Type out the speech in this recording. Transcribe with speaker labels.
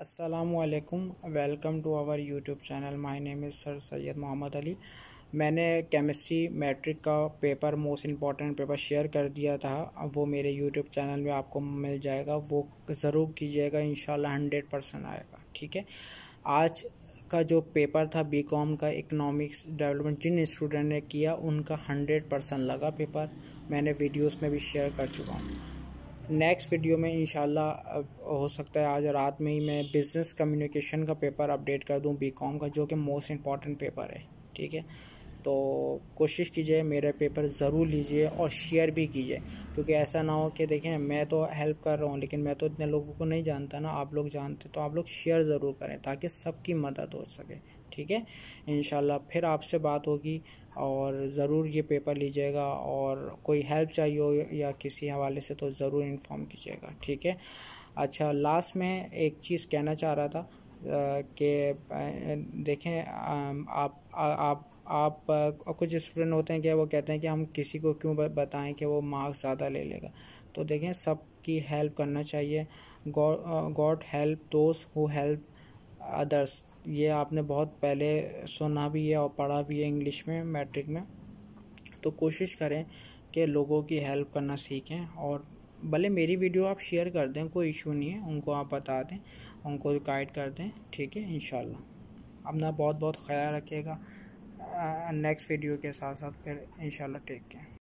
Speaker 1: असलकम welcome to our YouTube channel my name is sir Syed Mohammad Ali मैंने chemistry matric का paper most important paper share कर दिया था वो मेरे यूट्यूब चैनल में आपको मिल जाएगा वो ज़रूर कीजिएगा इन हंड्रेड परसेंट आएगा ठीक है आज का जो पेपर था बीकॉम का इकोनॉमिक्स डेवलपमेंट जिन स्टूडेंट ने किया उनका हंड्रेड परसेंट लगा पेपर मैंने वीडियोज़ में भी शेयर कर चुका हूँ नेक्स्ट वीडियो में इन हो सकता है आज रात में ही मैं बिज़नेस कम्युनिकेशन का पेपर अपडेट कर दूं बीकॉम का जो कि मोस्ट इम्पॉर्टेंट पेपर है ठीक है तो कोशिश कीजिए मेरा पेपर ज़रूर लीजिए और शेयर भी कीजिए क्योंकि ऐसा ना हो कि देखें मैं तो हेल्प कर रहा हूँ लेकिन मैं तो इतने लोगों को नहीं जानता ना आप लोग जानते तो आप लोग शेयर ज़रूर करें ताकि सबकी मदद हो सके ठीक है इन फिर आपसे बात होगी और ज़रूर ये पेपर लीजिएगा और कोई हेल्प चाहिए हो या किसी हवाले से तो ज़रूर इन्फॉर्म कीजिएगा ठीक है अच्छा लास्ट में एक चीज़ कहना चाह रहा था के देखें आप आप आप कुछ स्टूडेंट होते हैं कि वो कहते हैं कि हम किसी को क्यों बताएं कि वो मार्क्स ज़्यादा ले लेगा तो देखें सबकी हेल्प करना चाहिए God help those who help others ये आपने बहुत पहले सुना भी है और पढ़ा भी है इंग्लिश में मैट्रिक में तो कोशिश करें कि लोगों की हेल्प करना सीखें और भले मेरी वीडियो आप शेयर कर दें कोई इशू नहीं है उनको आप बता दें उनको गाइड कर दें ठीक है इन अपना बहुत बहुत ख्याल रखिएगा नेक्स्ट वीडियो के साथ साथ फिर इन टेक केयर